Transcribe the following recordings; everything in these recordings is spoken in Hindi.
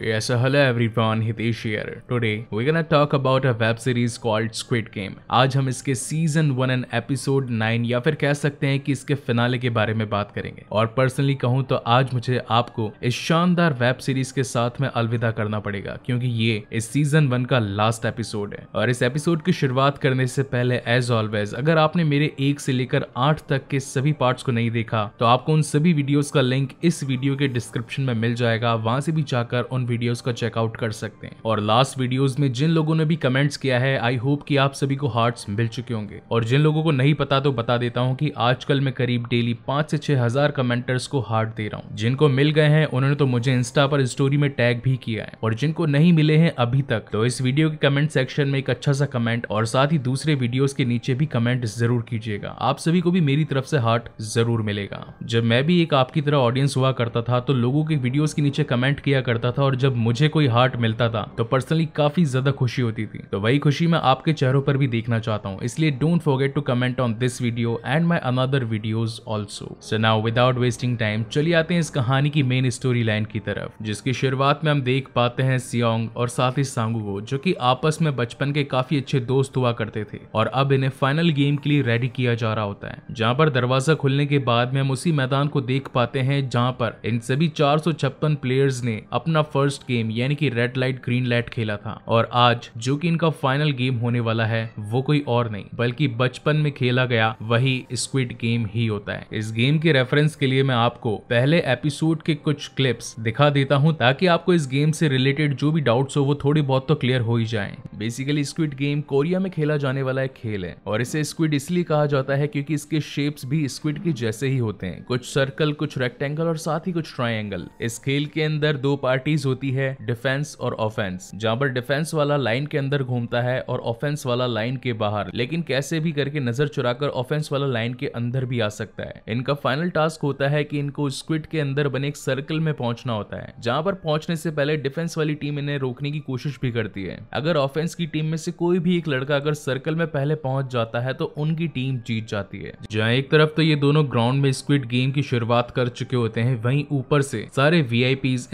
Yes, so hello everyone, Hitesh here. Today, we're gonna talk about a web series called Squid Game. आज हम इसके season one and episode nine या फिर कह सकते हैं कि इसके फिनाले के बारे में बात करेंगे और पर्सनली कहूँ तो आज मुझे आपको इस शानदार वेब सीरीज के साथ में अलविदा करना पड़ेगा क्योंकि ये इस सीजन वन का लास्ट एपिसोड है और इस एपिसोड की शुरुआत करने से पहले एज ऑलवेज अगर आपने मेरे एक से लेकर आठ तक के सभी पार्ट को नहीं देखा तो आपको उन सभी वीडियोज का लिंक इस वीडियो के डिस्क्रिप्शन में मिल जाएगा वहां से भी जाकर उन उन वीडियोस का चेकआउट कर सकते हैं और लास्ट वीडियोस में जिन लोगों ने भी कमेंट्स किया है आई होप कि आप सभी को हार्ट्स मिल चुके होंगे और जिन लोगों को नहीं पता तो बता देता हूँ कि आजकल मैं करीब डेली पांच से छह हजार कमेंटर्स को हार्ट दे रहा हूँ जिनको मिल गए हैं उन्होंने तो मुझे इंस्टा पर स्टोरी में टैग भी किया है और जिनको नहीं मिले हैं अभी तक तो इस वीडियो के कमेंट सेक्शन में एक अच्छा सा कमेंट और साथ ही दूसरे वीडियोस के नीचे भी कमेंट जरूर कीजिएगा आप सभी को भी मेरी तरफ से हार्ट जरूर मिलेगा जब मैं भी एक आपकी तरह ऑडियंस हुआ करता था तो लोगों के वीडियोस के नीचे कमेंट किया करता था और जब मुझे कोई हार्ट मिलता था तो पर्सनली काफी ज्यादा खुशी होती थी तो वही खुशी मैं आपके चेहरों पर भी देखना चाहता हूँ इसलिए don't forget to comment on this video and my another videos also so now without wasting time चलिए आते हैं इस कहानी की मेन स्टोरी लाइन की तरफ जिसकी शुरुआत में हम देख पाते हैं सियोंग और साथ ही सांगू को जो की आपस में बचपन के काफी अच्छे दोस्त हुआ करते थे और अब इन्हें फाइनल गेम के लिए रेडी किया जा रहा होता है जहाँ पर दरवाजा खुलने के बाद में हम उसी मैदान को देख पाते हैं जहाँ पर इन सभी चार प्लेयर्स ने अपना फर्स्ट फर्स्ट गेम यानी कि रेड लाइट ग्रीन लाइट खेला था और आज जो कि इनका फाइनल गेम होने वाला है वो कोई और नहीं बल्कि बचपन में खेला गया वही स्क्विड गेम ही होता है इस गेम के रेफरेंस के लिए मैं आपको पहले एपिसोड के कुछ क्लिप्स दिखा देता हूँ ताकि आपको इस गेम से रिलेटेड जो भी डाउट हो वो थोड़ी बहुत तो क्लियर हो ही जाए बेसिकली स्क्विड गेम कोरिया में खेला जाने वाला एक खेल है और इसे स्क्विड इसलिए कहा जाता है क्योंकि इसके शेप्स भी स्क्विड के जैसे ही होते हैं कुछ सर्कल कुछ रेक्टेंगल और साथ ही कुछ ट्राइंगल इस खेल के अंदर दो पार्टीज होती है डिफेंस और ऑफेंस जहाँ पर डिफेंस वाला लाइन के अंदर घूमता है और ऑफेंस वाला लाइन के बाहर लेकिन कैसे भी करके नजर चुरा कर ऑफेंस वाला लाइन के अंदर भी आ सकता है इनका फाइनल टास्क होता है कि इनको स्क्विड के अंदर बने एक सर्कल में पहुंचना होता है जहां पर पहुंचने से पहले डिफेंस वाली टीम इन्हें रोकने की कोशिश भी करती है अगर ऑफेंस की टीम में से कोई भी एक लड़का अगर सर्कल में पहले पहुंच जाता है तो उनकी टीम जीत जाती है जहाँ एक तरफ तो ये दोनों ग्राउंड में स्क्विड गेम की शुरुआत कर चुके होते हैं वहीं ऊपर से सारे वी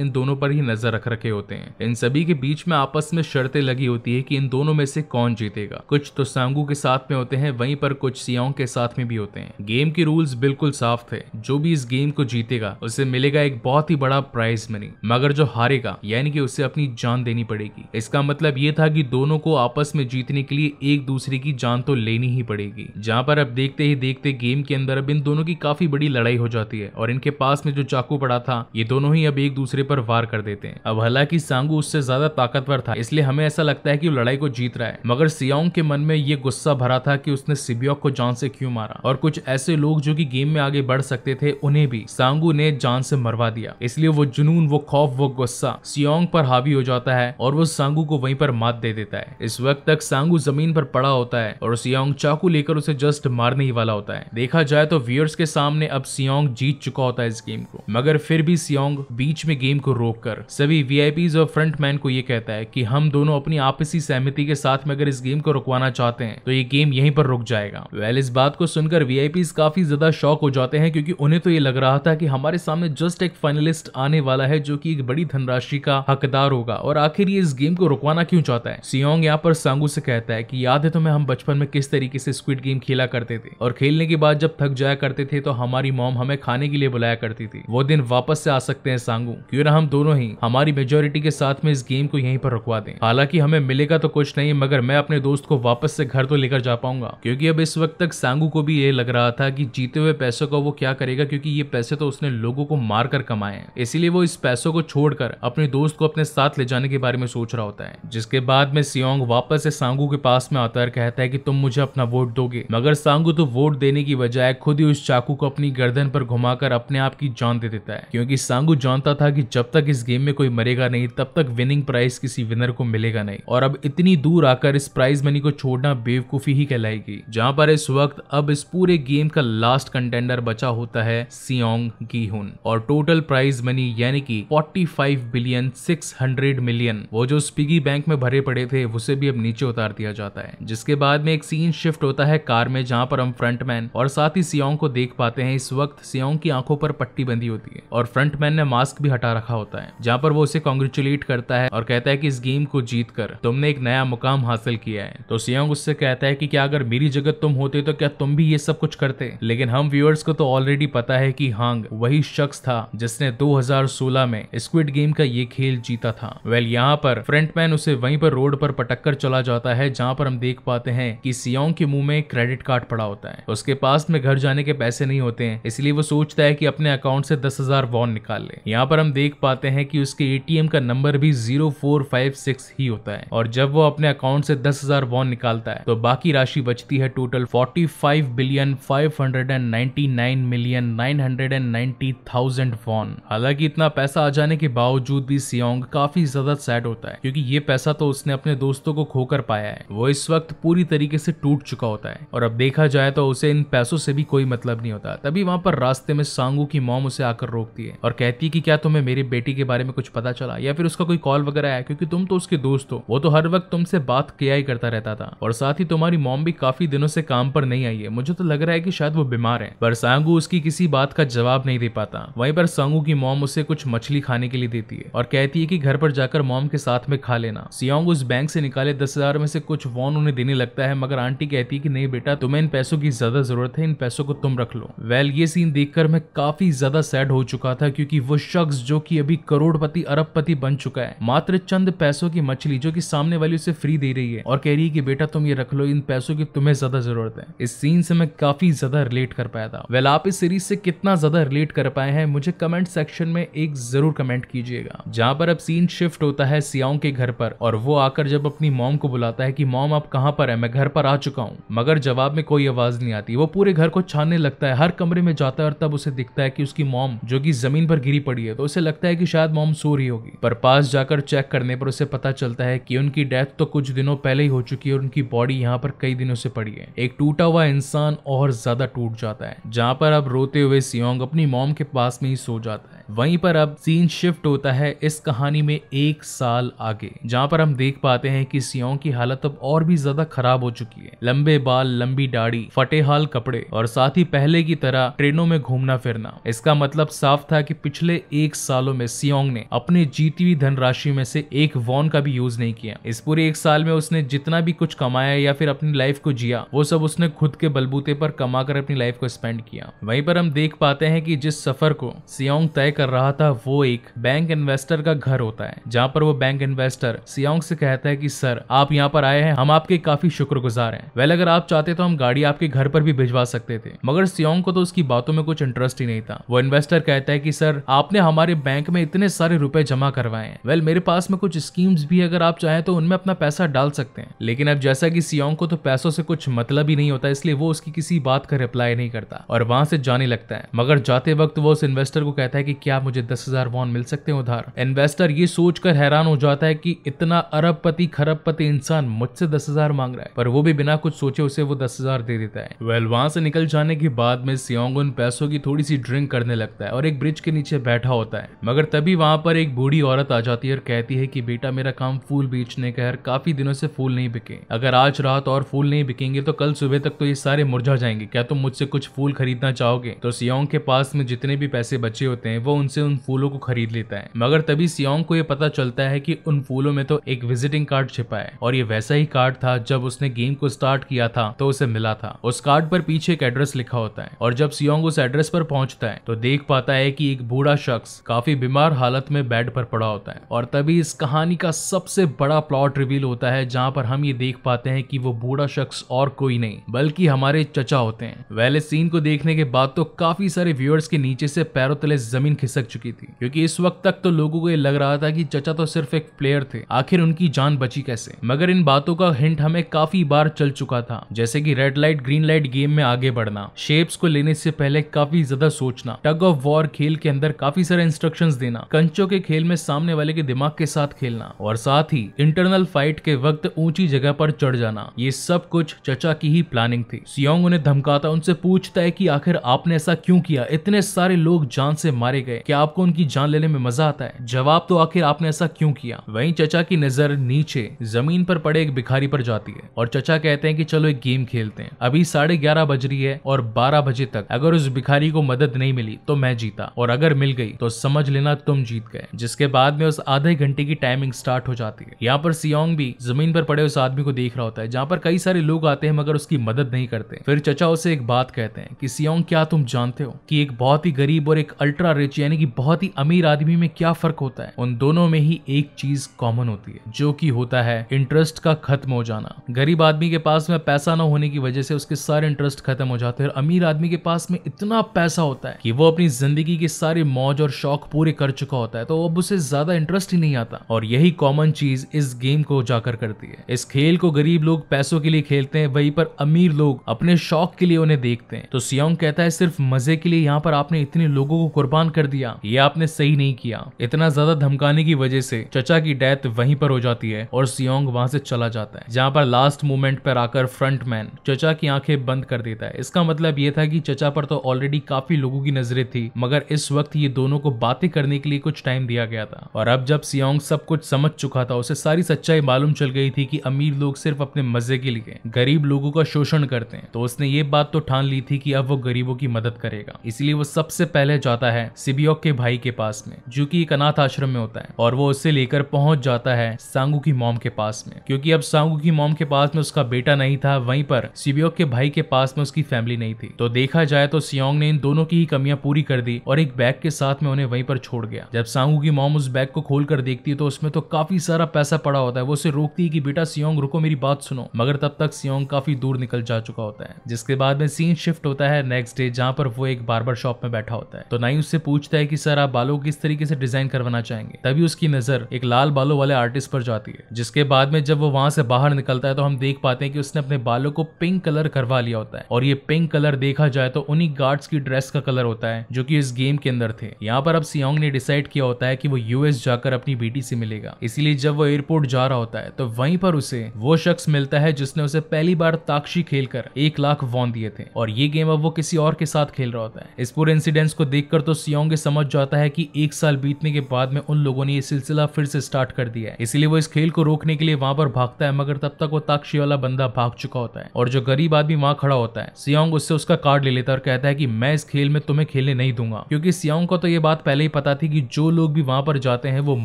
इन दोनों पर ही नजर नजर रख रखे होते हैं इन सभी के बीच में आपस में शर्तें लगी होती है कि इन दोनों में से कौन जीतेगा कुछ तो सांगू के साथ में होते हैं वहीं पर कुछ सियाओं के साथ में भी होते हैं गेम के रूल्स बिल्कुल साफ थे जो भी इस गेम को जीतेगा उसे मिलेगा एक बहुत ही बड़ा प्राइज मनी मगर जो हारेगा यानी कि उसे अपनी जान देनी पड़ेगी इसका मतलब ये था कि दोनों को आपस में जीतने के लिए एक दूसरे की जान तो लेनी ही पड़ेगी जहाँ पर अब देखते ही देखते गेम के अंदर अब इन दोनों की काफी बड़ी लड़ाई हो जाती है और इनके पास में जो चाकू पड़ा था ये दोनों ही अब एक दूसरे पर वार कर देते हैं सकते हैं अब हालांकि सांगू उससे ज्यादा ताकतवर था इसलिए हमें ऐसा लगता है कि वो लड़ाई को जीत रहा है मगर सियांग के मन में ये गुस्सा भरा था कि उसने सिबियोक को जान से क्यों मारा और कुछ ऐसे लोग जो कि गेम में आगे बढ़ सकते थे उन्हें भी सांगू ने जान से मरवा दिया इसलिए वो जुनून वो खौफ वो गुस्सा सियोंग पर हावी हो जाता है और वो सांगू को वहीं पर मात दे देता है इस वक्त तक सांगू जमीन पर पड़ा होता है और सियोंग चाकू लेकर उसे जस्ट मारने ही वाला होता है देखा जाए तो व्यूअर्स के सामने अब सियोंग जीत चुका होता है इस गेम को मगर फिर भी सियोंग बीच में गेम को रोक कर सभी वी और फ्रंट मैन को ये कहता है कि हम दोनों अपनी आपसी सहमति के साथ में अगर इस गेम को रुकवाना चाहते हैं तो ये गेम यहीं पर रुक जाएगा वेल इस बात को सुनकर वी काफी ज्यादा शौक हो जाते हैं क्योंकि उन्हें तो ये लग रहा था कि हमारे सामने जस्ट एक फाइनलिस्ट आने वाला है जो की एक बड़ी धनराशि का हकदार होगा और आखिर ये इस गेम को रुकवाना क्यों चाहता है सियोंग यहाँ पर सांगू से कहता है की याद है तुम्हें हम बचपन में किस तरीके से स्क्विड गेम खेला करते थे और खेलने के बाद जब थक जाया करते थे तो हमारी मोम हमें खाने के लिए बुलाया करती थी वो दिन वापस से आ सकते हैं सांगू क्यों ना हम दोनों ही हमारी मेजोरिटी के साथ में इस गेम को यहीं पर रुकवा दें हालांकि हमें मिलेगा तो कुछ नहीं मगर मैं अपने दोस्त को वापस से घर तो लेकर जा पाऊंगा क्योंकि अब इस वक्त तक सांगू को भी ये लग रहा था कि जीते हुए पैसों का वो क्या करेगा क्योंकि ये पैसे तो उसने लोगों को मार कर कमाए इसीलिए वो इस पैसों को छोड़कर अपने दोस्त को अपने साथ ले जाने के बारे में सोच रहा होता है जिसके बाद में सियोंग वापस से सांगू के पास में आता है कहता है कि तुम मुझे अपना वोट दोगे मगर सांगू तो वोट देने की बजाय खुद ही उस चाकू को अपनी गर्दन पर घुमाकर अपने आप की जान दे देता है क्योंकि सांगू जानता था कि जब तक इस गेम में कोई मरेगा नहीं तब तक विनिंग प्राइस किसी विनर को मिलेगा नहीं और अब इतनी दूर आकर इस प्राइज मनी को छोड़ना बेवकूफी ही कहलाएगी जहां पर इस वक्त अब इस पूरे गेम का लास्ट कंटेंडर बचा होता है सियोंग गीहुन और टोटल प्राइज मनी यानी कि 45 बिलियन 600 मिलियन वो जो स्पिगी बैंक में भरे पड़े थे उसे भी अब नीचे उतार दिया जाता है जिसके बाद में एक सीन शिफ्ट होता है कार में जहां पर हम फ्रंटमैन और साथ ही सियोंग को देख पाते हैं इस वक्त सियोंग की आंखों पर पट्टी बंधी होती है और फ्रंटमैन ने मास्क भी हटा रखा होता है जहां पर पर वो उसे कॉन्ग्रेचुलेट करता है और कहता है कि इस गेम को जीत कर तुमने एक नया मुकाम हासिल किया है तो सियांग उससे कहता है कि क्या अगर मेरी जगह तुम होते तो क्या तुम भी ये सब कुछ करते लेकिन हम व्यूअर्स को तो ऑलरेडी पता है कि हांग वही शख्स था जिसने 2016 में स्क्विड गेम का ये खेल जीता था वेल यहाँ पर फ्रंटमैन उसे वहीं पर रोड पर पटक कर चला जाता है जहाँ पर हम देख पाते हैं कि सियोंग के मुंह में क्रेडिट कार्ड पड़ा होता है उसके पास में घर जाने के पैसे नहीं होते हैं इसलिए वो सोचता है कि अपने अकाउंट से दस हजार वॉन निकाल ले यहाँ पर हम देख पाते हैं कि उस उसके एटीएम का नंबर भी जीरो फोर फाइव सिक्स ही होता है और जब वो अपने अकाउंट से दस हजार वॉन निकालता है तो बाकी राशि बचती है total forty five billion five hundred and ninety nine million nine hundred and ninety thousand won हालांकि इतना पैसा आ जाने के बावजूद भी सियोंग काफी ज्यादा सैड होता है क्योंकि ये पैसा तो उसने अपने दोस्तों को खोकर पाया है वो इस वक्त पूरी तरीके से टूट चुका होता है और अब देखा जाए तो उसे इन पैसों से भी कोई मतलब नहीं होता तभी वहां पर रास्ते में सांगू की मोम उसे आकर रोकती है और कहती है कि क्या तुम्हें मेरी बेटी के बारे में कुछ कुछ पता चला या फिर उसका कोई कॉल वगैरह आया क्योंकि तुम तो उसके दोस्त हो वो तो हर वक्त तुमसे बात किया ही करता रहता था और साथ ही तुम्हारी मॉम भी काफी दिनों से काम पर नहीं आई है मुझे तो लग रहा है कि शायद वो बीमार है पर सांगू उसकी किसी बात का जवाब नहीं दे पाता वहीं पर सांगू की मॉम उसे कुछ मछली खाने के लिए देती है और कहती है कि घर पर जाकर मॉम के साथ में खा लेना सियांग उस बैंक से निकाले दस हजार में से कुछ वॉन उन्हें देने लगता है मगर आंटी कहती है कि नहीं बेटा तुम्हें इन पैसों की ज्यादा जरूरत है इन पैसों को तुम रख लो वेल ये सीन देखकर मैं काफी ज्यादा सैड हो चुका था क्योंकि वो शख्स जो की अभी करोड़पति पति अरबपति बन चुका है मात्र चंद पैसों की मछली जो की सामने वाली उसे फ्री दे रही है और कह रही है की बेटा तुम ये रख लो इन पैसों की तुम्हें ज्यादा जरूरत है इस सीन से मैं काफी ज्यादा रिलेट कर पाया था वेल आप इस सीरीज से कितना ज्यादा रिलेट कर पाए हैं मुझे कमेंट सेक्शन में एक जरूर कमेंट कीजिएगा जहाँ पर अब सीन शिफ्ट होता है सियाओं के घर पर और वो आकर जब अपनी मॉम को बुलाता है कि मॉम आप कहाँ पर है मैं घर पर आ चुका हूँ मगर जवाब में कोई आवाज नहीं आती वो पूरे घर को छानने लगता है हर कमरे में जाता है और तब उसे दिखता है कि उसकी मॉम जो कि जमीन पर गिरी पड़ी है तो उसे लगता है कि शायद मॉम सो रही होगी पर पास जाकर चेक करने पर उसे पता चलता है कि उनकी डेथ तो कुछ दिनों पहले ही हो चुकी है और उनकी बॉडी यहाँ पर कई दिनों से पड़ी है एक टूटा हुआ इंसान और ज्यादा टूट जाता है जहाँ पर अब रोते हुए सियोंग अपनी मॉम के पास में ही सो जाता है वहीं पर अब सीन शिफ्ट होता है इस कहानी में एक साल आगे जहाँ पर हम देख पाते हैं कि सियोंग की हालत अब और भी ज्यादा खराब हो चुकी है लंबे बाल लंबी दाढ़ी फटे हाल कपड़े और साथ ही पहले की तरह ट्रेनों में घूमना फिरना इसका मतलब साफ था कि पिछले एक सालों में सियोंग ने अपने जीती हुई धनराशि में से एक वॉन का भी यूज नहीं किया इस पूरे एक साल में उसने जितना भी कुछ कमाया या फिर अपनी लाइफ को जिया वो सब उसने खुद के बलबूते पर कमा कर अपनी लाइफ को स्पेंड किया वहीं पर हम देख पाते हैं कि जिस सफर को सियोंग तय कर रहा था वो एक बैंक इन्वेस्टर का घर होता है जहाँ पर वो बैंक इन्वेस्टर सियोंग से कहता है की सर आप यहाँ पर आए हैं हम आपके काफी शुक्रगुजार हैं वेल अगर आप चाहते तो हम गाड़ी आपके घर पर भी भिजवा सकते थे मगर सियोंग को तो उसकी बातों में कुछ इंटरेस्ट ही नहीं था वो इन्वेस्टर कहता है कि सर आपने हमारे बैंक में इतने सारे रुपए जमा करवाए वेल well, मेरे पास में कुछ स्कीम्स भी अगर आप चाहें तो उनमें अपना पैसा डाल सकते हैं लेकिन अब जैसा कि सियोंग को तो पैसों से कुछ मतलब ही नहीं होता इसलिए वो उसकी किसी बात का रिप्लाई नहीं करता और वहां से जाने लगता है मगर जाते वक्त वो उस इन्वेस्टर को कहता है कि क्या मुझे दस हजार वॉन मिल सकते हैं उधार इन्वेस्टर ये सोचकर हैरान हो जाता है कि इतना अरबपति खरबपति इंसान मुझसे दस हजार मांग रहा है पर वो भी बिना कुछ सोचे उसे वो दस हजार दे देता है वेल वहां से निकल जाने के बाद में सियोंग उन पैसों की थोड़ी सी ड्रिंक करने लगता है और एक ब्रिज के नीचे बैठा होता है मगर तभी वहां पर पर एक बूढ़ी औरत आ जाती है और कहती है कि बेटा मेरा काम फूल बेचने का है काफी दिनों से फूल नहीं बिके अगर आज रात और फूल नहीं बिकेंगे तो कल सुबह तक तो ये सारे मुरझा जाएंगे क्या तुम तो मुझसे कुछ फूल खरीदना चाहोगे तो सियोंग के पास में जितने भी पैसे बचे होते हैं वो उनसे उन फूलों को खरीद लेता है मगर तभी सियोंग को ये पता चलता है की उन फूलों में तो एक विजिटिंग कार्ड छिपा है और ये वैसा ही कार्ड था जब उसने गेम को स्टार्ट किया था तो उसे मिला था उस कार्ड पर पीछे एक एड्रेस लिखा होता है और जब सियोंग उस एड्रेस पर पहुंचता है तो देख पाता है की एक बूढ़ा शख्स काफी बीमार हालत में में बेड पर पड़ा होता है और तभी इस कहानी का सबसे बड़ा प्लॉट रिवील होता है जहाँ पर हम ये देख पाते हैं कि वो बूढ़ा शख्स और कोई नहीं बल्कि हमारे चचा होते हैं वैले सीन को देखने के बाद तो काफी सारे व्यूअर्स के नीचे से पैरों तले जमीन खिसक चुकी थी क्योंकि इस वक्त तक तो लोगों को ये लग रहा था कि चचा तो सिर्फ एक प्लेयर थे आखिर उनकी जान बची कैसे मगर इन बातों का हिंट हमें काफी बार चल चुका था जैसे कि red light green light game में आगे बढ़ना शेप्स को लेने से पहले काफी ज्यादा सोचना टग ऑफ वॉर खेल के अंदर काफी सारे इंस्ट्रक्शन देना कंचो के खेल में सामने वाले के दिमाग के साथ खेलना और साथ ही इंटरनल फाइट के वक्त ऊंची जगह पर चढ़ जाना ये सब कुछ चचा की ही प्लानिंग थी सियोंग उन्हें धमकाता उनसे पूछता है कि आखिर आपने ऐसा क्यों किया इतने सारे लोग जान से मारे गए क्या आपको उनकी जान लेने में मजा आता है जवाब तो आखिर आपने ऐसा क्यों किया वहीं चचा की नजर नीचे जमीन पर पड़े एक भिखारी पर जाती है और चचा कहते हैं कि चलो एक गेम खेलते हैं अभी साढ़े ग्यारह बज रही है और बारह बजे तक अगर उस भिखारी को मदद नहीं मिली तो मैं जीता और अगर मिल गई तो समझ लेना तुम जीत गए गए जिसके बाद में उस आधे घंटे की टाइमिंग स्टार्ट हो जाती है यहाँ पर सियोंग भी जमीन पर पड़े उस आदमी को देख रहा होता है जहाँ पर कई सारे लोग आते हैं मगर उसकी मदद नहीं करते फिर चचा उसे एक बात कहते हैं कि सियोंग क्या तुम जानते हो कि एक बहुत ही गरीब और एक अल्ट्रा रिच यानी कि बहुत ही अमीर आदमी में क्या फर्क होता है उन दोनों में ही एक चीज कॉमन होती है जो की होता है इंटरेस्ट का खत्म हो जाना गरीब आदमी के पास में पैसा न होने की वजह से उसके सारे इंटरेस्ट खत्म हो जाते हैं और अमीर आदमी के पास में इतना पैसा होता है कि वो अपनी जिंदगी के सारे मौज और शौक पूरे कर चुका होता है तो अब उसे ज्यादा इंटरेस्ट ही नहीं आता और यही कॉमन चीज इस गेम को जाकर करती है इस खेल को गरीब लोग पैसों के लिए खेलते हैं वही पर अमीर लोग अपने शौक के लिए उन्हें देखते हैं तो सियोंग कहता है सिर्फ मजे के लिए यहाँ पर आपने इतने लोगों को कुर्बान कर दिया ये आपने सही नहीं किया इतना ज्यादा धमकाने की वजह से चचा की डेथ वहीं पर हो जाती है और सियोंग वहां से चला जाता है जहाँ पर लास्ट मोमेंट पर आकर फ्रंट मैन चचा की आंखें बंद कर देता है इसका मतलब ये था कि चचा पर तो ऑलरेडी काफी लोगों की नजरें थी मगर इस वक्त ये दोनों को बातें करने के लिए कुछ टाइम दिया गया था और अब जब सियोंग सब कुछ समझ चुका था उसे सारी सच्चाई मालूम चल गई थी कि अमीर लोग सिर्फ अपने मजे के लिए गरीब लोगों का शोषण करते हैं तो उसने ये बात तो ठान ली थी कि अब वो गरीबों की मदद करेगा इसलिए वो सबसे पहले जाता है सिबियोक के भाई के पास में जो की एक अनाथ आश्रम में होता है और वो उसे लेकर पहुंच जाता है सांगू की मोम के पास में क्योंकि अब सांगू की मोम के पास में उसका बेटा नहीं था वहीं पर सिबियोक के भाई के पास में उसकी फैमिली नहीं थी तो देखा जाए तो सियोंग ने इन दोनों की ही कमियां पूरी कर दी और एक बैग के साथ में उन्हें वहीं पर छोड़ गया जब सांगू की मोम उस बैग को खोल कर देखती है तो उसमें तो काफी सारा पैसा पड़ा होता है वो उसे रोकती है कि बेटा सियोंग रुको मेरी बात सुनो मगर तब तक सियोंग काफी दूर निकल जा चुका होता है जिसके बाद में सीन शिफ्ट होता है नेक्स्ट डे जहाँ पर वो एक बार्बर शॉप में बैठा होता है तो नाई उससे पूछता है की सर आप बालों किस तरीके से डिजाइन करवाना चाहेंगे तभी उसकी नजर एक लाल बालों वाले आर्टिस्ट पर जाती है जिसके बाद में जब वो वहां से बाहर निकलता है तो हम देख पाते हैं कि उसने अपने बालों को पिंक कलर करवा लिया होता है और ये पिंक कलर देखा जाए तो उन्हीं गार्ड्स की ड्रेस का कलर होता है जो कि इस गेम के अंदर थे यहाँ पर अब सियोंग ने डिसाइड किया होता है कि वो यूएस जाकर अपनी बेटी से मिलेगा इसीलिए जब वो एयरपोर्ट जा रहा होता है तो वहीं पर उसे वो शख्स मिलता है जिसने उसे पहली बार ताक्षी खेलकर एक लाख वॉन दिए थे और ये गेम अब वो किसी और के साथ खेल रहा होता है इस पूरे इंसिडेंट्स को देखकर तो सियोंगे समझ जाता है कि एक साल बीतने के बाद में उन लोगों ने ये सिलसिला फिर से स्टार्ट कर दिया है इसलिए वो इस खेल को रोकने के लिए वहां पर भागता है मगर तब तक वो ताक्षी वाला बंदा भाग चुका होता है और जो गरीब आदमी वहां खड़ा होता है सियोंग उससे उसका कार्ड ले लेता है और कहता है कि मैं इस खेल में तुम्हें खेलने नहीं दूंगा क्योंकि सियोंग को तो ये बात पहले ही पता थी कि जो लोग भी वहां पर जाते हैं वो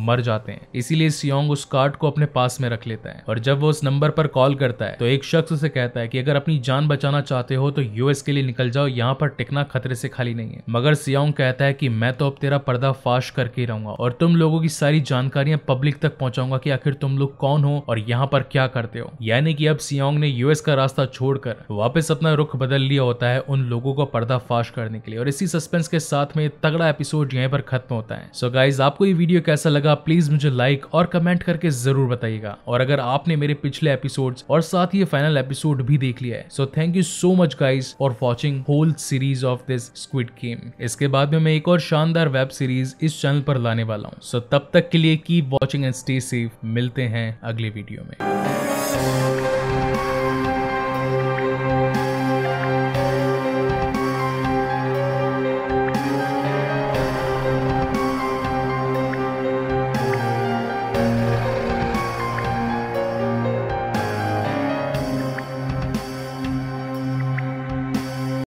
मर जाते हैं इसीलिए सियोंग उस कार्ड को अपने पास में रख लेता है और जब वो उस नंबर पर कॉल करता है तो एक शख्स उसे कहता है कि अगर अपनी जान बचाना चाहते हो तो यूएस के लिए निकल जाओ यहाँ पर टिकना खतरे से खाली नहीं है मगर सियोंग कहता है कि मैं तो अब तेरा पर्दा फाश करके रहूंगा और तुम लोगों की सारी जानकारियां पब्लिक तक पहुंचाऊंगा कि आखिर तुम लोग कौन हो और यहाँ पर क्या करते हो यानी कि अब सियोंग ने यूएस का रास्ता छोड़कर वापस अपना रुख बदल लिया होता है उन लोगों को पर्दाफाश करने के लिए और इसी सस्पेंस के साथ में तगड़ा एपिसोड यहीं पर खत्म होता है सो so गाइज आपको ये वीडियो कैसा लगा प्लीज मुझे लाइक और कमेंट करके जरूर बताइएगा और अगर आपने मेरे पिछले एपिसोड और साथ ही फाइनल एपिसोड भी देख लिया है so thank you so much guys for watching whole series of this squid game इसके बाद में मैं एक और शानदार वेब सीरीज इस चैनल पर लाने वाला हूँ सो so, तब तक के लिए keep watching and stay safe मिलते हैं अगले वीडियो में